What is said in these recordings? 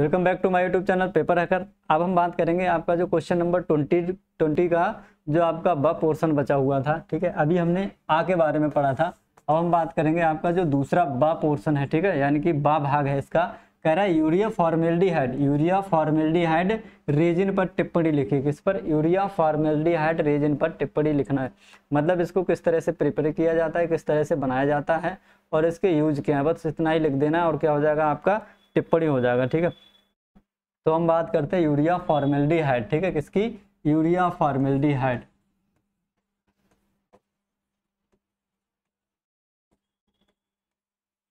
Welcome back to my YouTube channel paper hacker अब हम बात करेंगे आपका जो क्वेश्चन नंबर ट्वेंटी ट्वेंटी का जो आपका ब पोर्शन बचा हुआ था ठीक है अभी हमने आ के बारे में पढ़ा था अब हम बात करेंगे आपका जो दूसरा ब पोर्शन है ठीक है यानी कि बा भाग है इसका कह रहा है urea formality urea formality resin पर टिप्पणी लिखी किस पर यूरिया फॉर्मेलिटी रेजिन पर टिप्पणी लिखना है मतलब इसको किस तरह से प्रिपेयर किया जाता है किस तरह से बनाया जाता है और इसके यूज क्या है बस इतना ही लिख देना और क्या हो जाएगा आपका टिप्पणी हो जाएगा ठीक है तो हम बात करते हैं यूरिया फॉर्मेल्डिहाइड ठीक है किसकी यूरिया फॉर्मेलिटी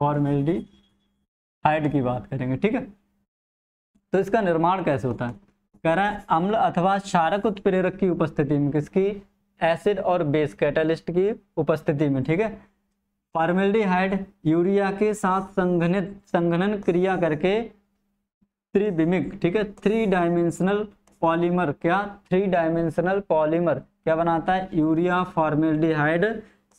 फॉर्मेलिटी हाइट की बात करेंगे ठीक है तो इसका निर्माण कैसे होता है कह रहे हैं अम्ल अथवा क्षारक उत्प्रेरक की उपस्थिति में किसकी एसिड और बेस कैटलिस्ट की उपस्थिति में ठीक है फॉर्मेल्डिहाइड यूरिया के साथ संघनित संघनन क्रिया करके त्रिविमिक ठीक है थ्री डायमेंशनल पॉलीमर क्या थ्री डायमेंशनल पॉलीमर क्या बनाता है यूरिया फॉर्मेल्डिहाइड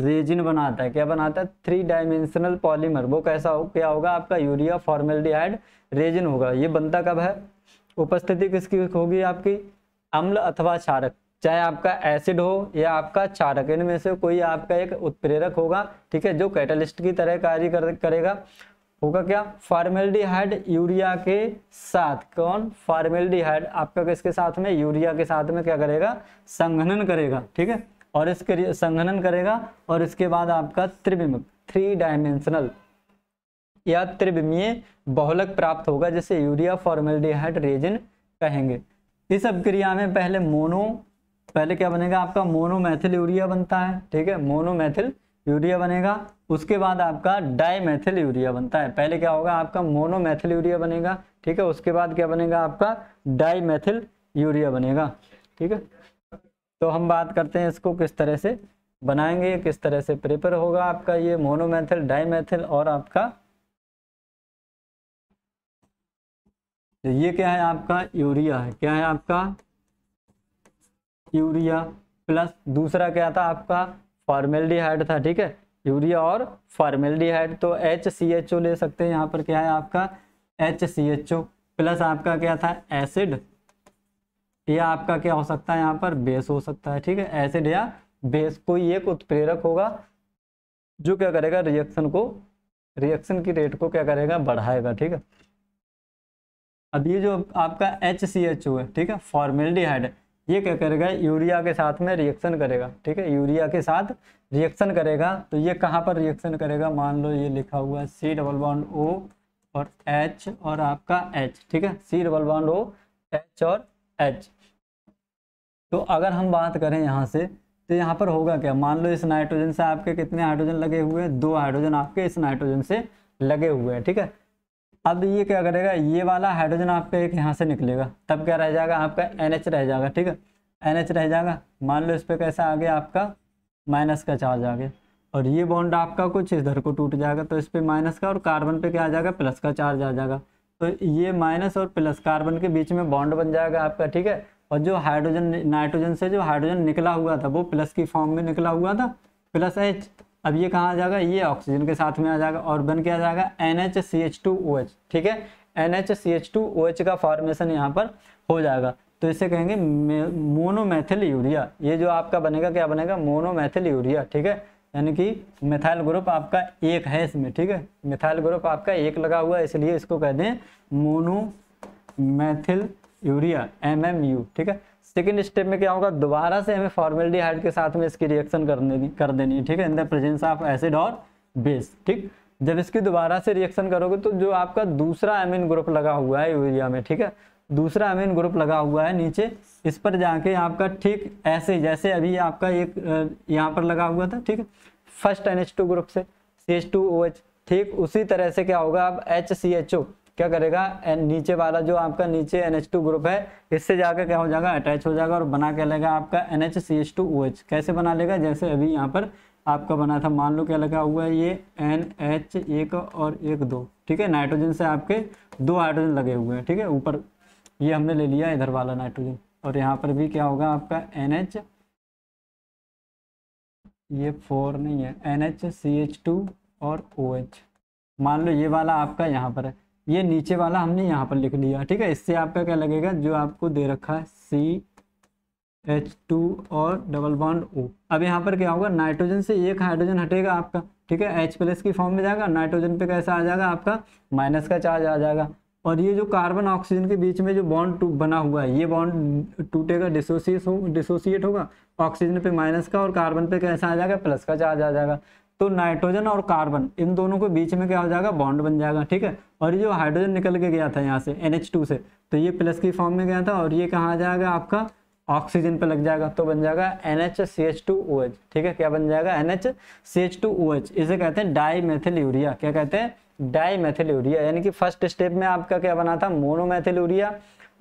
रेजिन बनाता है क्या बनाता है थ्री डायमेंशनल पॉलीमर वो कैसा हो क्या होगा आपका यूरिया फॉर्मेल्डिहाइड रेजिन होगा ये बनता कब है उपस्थिति किसकी होगी आपकी अम्ल अथवा क्षारक चाहे आपका एसिड हो या आपका चारक इनमें से कोई आपका एक उत्प्रेरक होगा ठीक है जो कैटलिस्ट की तरह कार्य कर, करेगा होगा क्या फार्मेल्डिहाइड यूरिया के साथ कौन फार्मेल्डिहाइड आपका किसके साथ में यूरिया के साथ में क्या करेगा संघनन करेगा ठीक है और इसके संघनन करेगा और इसके बाद आपका त्रिविम थ्री डायमेंशनल या त्रिविमीय बहुलक प्राप्त होगा जिसे यूरिया फॉर्मेल्डिहाइड रेजिन कहेंगे इस अभिक्रिया में पहले मोनो पहले क्या बनेगा आपका मोनोमेथिल यूरिया बनता है ठीक है मोनोमेथिल यूरिया बनेगा उसके बाद आपका डाईमेथिल यूरिया बनता है पहले क्या होगा आपका मोनोमेथिल यूरिया बनेगा ठीक है उसके बाद क्या बनेगा आपका डाईमेथिल यूरिया बनेगा ठीक है तो हम बात करते हैं इसको किस तरह से बनाएंगे किस तरह से प्रिपेयर होगा आपका ये मोनोमेथिल डाईमेथिल और आपका ये क्या है आपका यूरिया है क्या है आपका यूरिया प्लस दूसरा क्या था आपका फॉर्मेल्डिहाइड था ठीक है यूरिया और फॉर्मेल्डिहाइड तो एच सी एच ओ ले सकते हैं यहाँ पर क्या है आपका H C H O plus आपका क्या था एसिड या आपका क्या हो सकता है यहाँ पर बेस हो सकता है ठीक है एसिड या बेस कोई एक उत्प्रेरक होगा जो क्या करेगा रिएक्शन को रिएक्शन की रेट को क्या करेगा बढ़ाएगा ठीक है अब ये जो आपका एच सी एच ओ है ठीक है फॉर्मेलिटी हाइड ये क्या करेगा यूरिया के साथ में रिएक्शन करेगा ठीक है यूरिया के साथ रिएक्शन करेगा तो ये कहाँ पर रिएक्शन करेगा मान लो ये लिखा हुआ है सी डबल बॉन्ड ओ और एच और आपका एच ठीक है C double bond O H और एच तो अगर हम बात करें यहाँ से तो यहाँ पर होगा क्या मान लो इस नाइट्रोजन से आपके कितने हाइड्रोजन लगे हुए हैं दो हाइड्रोजन आपके इस नाइट्रोजन से लगे हुए हैं ठीक है अब ये क्या करेगा ये वाला हाइड्रोजन आपका एक यहाँ से निकलेगा तब क्या रह जाएगा आपका एन रह जाएगा ठीक है एन रह जाएगा मान लो इस पर कैसा आ गया आपका माइनस का चार्ज आ गया और ये बॉन्ड आपका कुछ इधर को टूट जाएगा तो इस पर माइनस का और कार्बन पे क्या आ जाएगा प्लस का चार्ज आ जाएगा तो ये माइनस और प्लस कार्बन के बीच में बॉन्ड बन जाएगा आपका ठीक है और जो हाइड्रोजन नाइट्रोजन से जो हाइड्रोजन निकला हुआ था वो प्लस की फॉर्म में निकला हुआ था प्लस एच अब ये कहाँ आ जाएगा ये ऑक्सीजन के साथ में आ जाएगा और बन के आ जाएगा N H C H two O H ठीक है N H C H two O H का फॉर्मेशन यहाँ पर हो जाएगा तो इसे कहेंगे मोनोमेथिल यूरिया ये जो आपका बनेगा क्या बनेगा मोनोमेथिल यूरिया ठीक है यानी कि मिथाइल ग्रुप आपका एक है इसमें ठीक है मिथाइल ग्रुप आपका एक लगा हुआ है इसलिए इसको कह दें monomethyl urea M M U ठीक है सेकेंड स्टेप में क्या होगा दोबारा से हमें फॉर्मेलिटी के साथ में इसकी रिएक्शन कर देनी है ठीक है in the presence of acid और बेस ठीक जब इसकी दोबारा से रिएक्शन करोगे तो जो आपका दूसरा एमिन ग्रुप लगा हुआ है यूरिया में ठीक है दूसरा एमिन ग्रुप लगा हुआ है नीचे इस पर जाके आपका ठीक ऐसे जैसे अभी आपका एक यहाँ पर लगा हुआ था ठीक है फर्स्ट एन ग्रुप से सी ठीक उसी तरह से क्या होगा अब एच सी एच ओ क्या करेगा नीचे वाला जो आपका नीचे एन ग्रुप है इससे जाकर क्या हो जाएगा अटैच हो जाएगा और बना क्या लेगा आपका N H C H two O H कैसे बना लेगा जैसे अभी यहाँ पर आपका बना था मान लो क्या लगा हुआ है ये एन एच एक और एक दो ठीक है नाइट्रोजन से आपके दो हाइड्रोजन लगे हुए हैं ठीक है ऊपर ये हमने ले लिया इधर वाला नाइट्रोजन और यहाँ पर भी क्या होगा आपका एन एच ये फोर नहीं है N H C H two और ओ OH. एच मान लो ये वाला आपका यहाँ पर है ये नीचे वाला हमने यहाँ पर लिख लिया ठीक है इससे आपका क्या लगेगा जो आपको दे रखा है सी एच टू और डबल बॉन्ड ओ अब यहाँ पर क्या होगा नाइट्रोजन से एक हाइड्रोजन हटेगा आपका ठीक है एच प्लस की फॉर्म में जाएगा नाइट्रोजन पे कैसा आ जाएगा आपका माइनस का चार्ज आ जाएगा और ये जो कार्बन ऑक्सीजन के बीच में जो बॉन्ड बना हुआ है ये बॉन्ड टूटेगा डिसोसिएट हो डिसोसिएट होगा ऑक्सीजन पे माइनस का और कार्बन पे कैसा आ जाएगा प्लस का चार्ज आ जाएगा तो नाइट्रोजन और कार्बन इन दोनों के बीच में क्या हो जाएगा बॉन्ड बन जाएगा ठीक है और ये जो हाइड्रोजन निकल के गया था यहाँ से एन से तो ये प्लस की फॉर्म में गया था और ये कहाँ आ जाएगा आपका ऑक्सीजन पे लग जाएगा तो बन जाएगा N H C H two O H ठीक है क्या बन जाएगा N H C H two O H इसे कहते हैं डाई मेथिल यूरिया क्या कहते हैं डाई मेथिल यूरिया यानी कि फर्स्ट स्टेप में आपका क्या बना था मोनोमेथिल यूरिया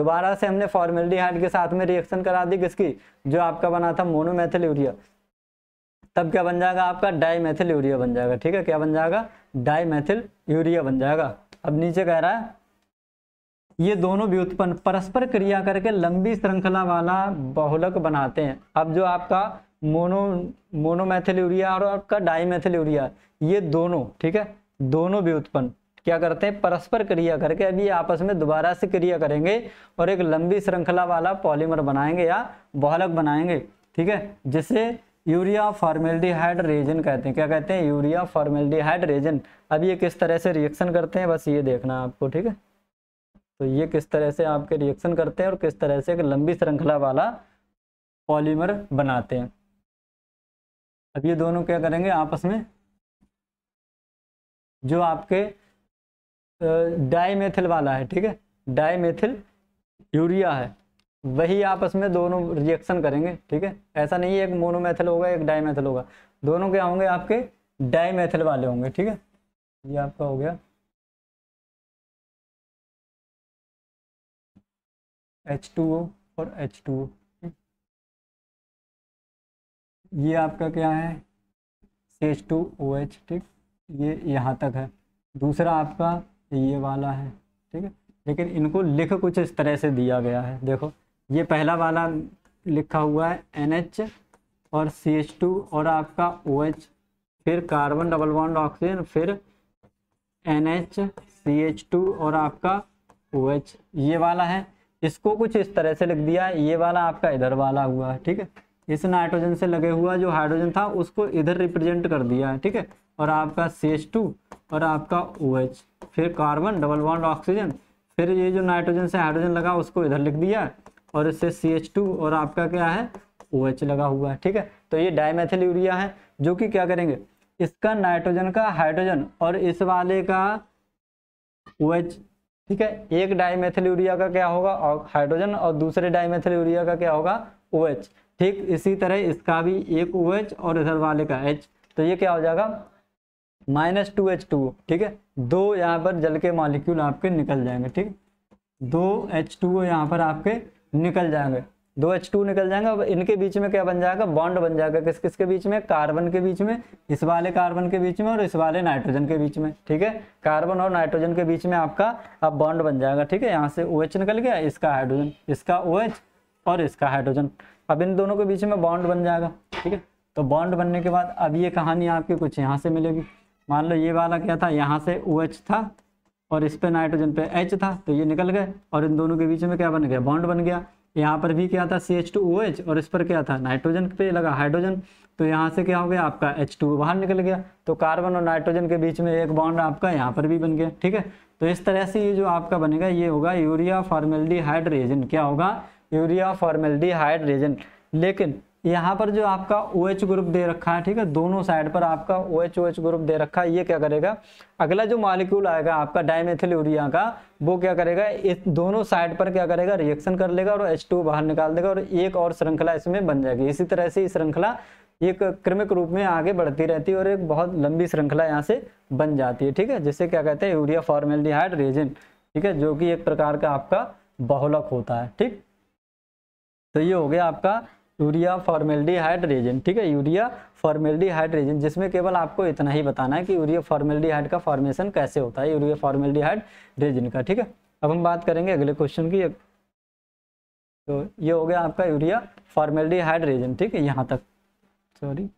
दोबारा से हमने फॉर्मेलिटी हाइड के साथ में रिएक्शन करा दी किसकी जो आपका बना था मोनोमेथिल यूरिया तब क्या बन जाएगा आपका डाईमेथिल यूरिया बन जाएगा ठीक है क्या बन जाएगा डाईमेथिल यूरिया बन जाएगा अब नीचे कह रहा है ये दोनों व्युत्पन्न परस्पर क्रिया करके लंबी श्रृंखला वाला बहुलक बनाते हैं अब जो आपका मोनो मोनोमैथिल यूरिया और आपका डाईमेथिल यूरिया ये दोनों ठीक है दोनों व्युत्पन्न क्या करते हैं परस्पर क्रिया करके अभी आपस में दोबारा से क्रिया करेंगे और एक लंबी श्रृंखला वाला पॉलीमर बनाएंगे या बहुलक बनाएंगे ठीक है जिससे यूरिया फॉर्मेल्डिहाइड रेजन कहते हैं क्या कहते हैं यूरिया फॉर्मेल्डिहाइड रेजन अब ये किस तरह से रिएक्शन करते हैं बस ये देखना आपको ठीक है तो ये किस तरह से आपके रिएक्शन करते हैं और किस तरह से एक लंबी श्रृंखला वाला पॉलीमर बनाते हैं अब ये दोनों क्या करेंगे आपस में जो आपके डाईमेथिल वाला है ठीक है डाईमेथिल यूरिया है वही आपस में दोनों रिएक्शन करेंगे ठीक है ऐसा नहीं है एक मोनोमेथल होगा एक डाईमेथल होगा दोनों क्या होंगे आपके डाईमेथल वाले होंगे ठीक है ये आपका हो गया एच टू ओ और एच टू ओ ये आपका क्या है C H two O H ठीक ये यहाँ तक है दूसरा आपका ये वाला है ठीक है लेकिन इनको लिख कुछ इस तरह से दिया गया है देखो ये पहला वाला लिखा हुआ है एन एच और सी एच टू और आपका ओ एच फिर कार्बन डबल बॉन्ड ऑक्सीजन फिर N H C H two और आपका ओ एच ये वाला है इसको कुछ इस तरह से लिख दिया ये वाला आपका इधर वाला हुआ है ठीक है इस नाइट्रोजन से लगे हुआ जो हाइड्रोजन था उसको इधर रिप्रेजेंट कर दिया है ठीक है और आपका सी एच टू और आपका ओ एच फिर कार्बन डबल बॉन्ड ऑक्सीजन फिर ये जो नाइट्रोजन से हाइड्रोजन लगा उसको इधर लिख दिया और इससे सी एच टू और आपका क्या है ओ OH एच लगा हुआ है ठीक है तो ये डायमेथिल यूरिया है जो कि क्या करेंगे इसका नाइट्रोजन का हाइड्रोजन और इस वाले का ओ OH, ठीक है एक डायमेथिल यूरिया का क्या होगा और हाइड्रोजन और दूसरे डायमेथिल यूरिया का क्या होगा ओ OH, ठीक इसी तरह इसका भी एक ओ OH और इधर वाले का एच तो ये क्या हो जाएगा माइनस टू एच टू ठीक है दो यहाँ पर जल के मॉलिक्यूल आपके निकल जाएंगे ठीक दो एच टू यहाँ पर आपके निकल जाएंगे दो एच टू निकल जाएंगे अब इनके बीच में क्या बन जाएगा बॉन्ड बन जाएगा किस किसके बीच में कार्बन के बीच में इस वाले कार्बन के बीच में और इस वाले नाइट्रोजन के बीच में ठीक है कार्बन और नाइट्रोजन के बीच में आपका अब बॉन्ड बन जाएगा ठीक है यहाँ से ओ OH निकल गया इसका हाइड्रोजन इसका ओ OH और इसका हाइड्रोजन अब इन दोनों के बीच में बॉन्ड बन जाएगा ठीक है तो बॉन्ड बनने के बाद अब ये कहानी आपकी कुछ यहाँ से मिलेगी मान लो ये वाला क्या था यहाँ से ओ OH था और इस पे नाइट्रोजन पे एच था तो ये निकल गए और इन दोनों के बीच में क्या बन गया बॉन्ड बन गया यहाँ पर भी क्या था C H two O H और इस पर क्या था नाइट्रोजन पे लगा हाइड्रोजन तो यहाँ से क्या हो गया आपका एच टू बाहर निकल गया तो कार्बन और नाइट्रोजन के बीच में एक बॉन्ड आपका यहाँ पर भी बन गया ठीक है तो इस तरह से ये जो आपका बनेगा ये होगा यूरिया फॉर्मेल्डिहाइड रेजन क्या होगा यूरिया फॉर्मेल्डिहाइड रेजन लेकिन यहाँ पर जो आपका ओ OH ग्रुप दे रखा है ठीक है दोनों साइड पर आपका ओ OH, OH ग्रुप दे रखा है ये क्या करेगा अगला जो मॉलिक्यूल आएगा आपका डायमेथिल यूरिया का वो क्या करेगा इस दोनों साइड पर क्या करेगा रिएक्शन कर लेगा और H2 बाहर निकाल देगा और एक और श्रृंखला इसमें बन जाएगी इसी तरह से श्रृंखला एक क्रमिक रूप में आगे बढ़ती रहती है और एक बहुत लंबी श्रृंखला यहाँ से बन जाती है ठीक है जिसे क्या कहते हैं यूरिया फॉर्मेल रेजिन ठीक है जो कि एक प्रकार का आपका बहुलक होता है ठीक तो ये हो गया आपका यूरिया फॉर्मेल्डिहाइड रेजेंट ठीक है यूरिया फॉर्मेल्डिहाइड रेजेंट जिसमें केवल आपको इतना ही बताना है कि यूरिया फॉर्मेल्डिहाइड का फॉर्मेशन कैसे होता है यूरिया फॉर्मेल्डिहाइड रेजेंट का ठीक है अब हम बात करेंगे अगले क्वेश्चन की तो ये हो गया आपका यूरिया फॉर्मेल्डिहाइड रेजेंट ठीक है यहाँ तक सॉरी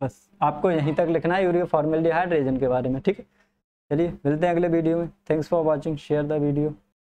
बस आपको यहीं तक लिखना है यूरिया फॉर्मेल्डिहाइड रेजेंट के बारे में ठीक है चलिए मिलते हैं अगले वीडियो में thanks for watching share the video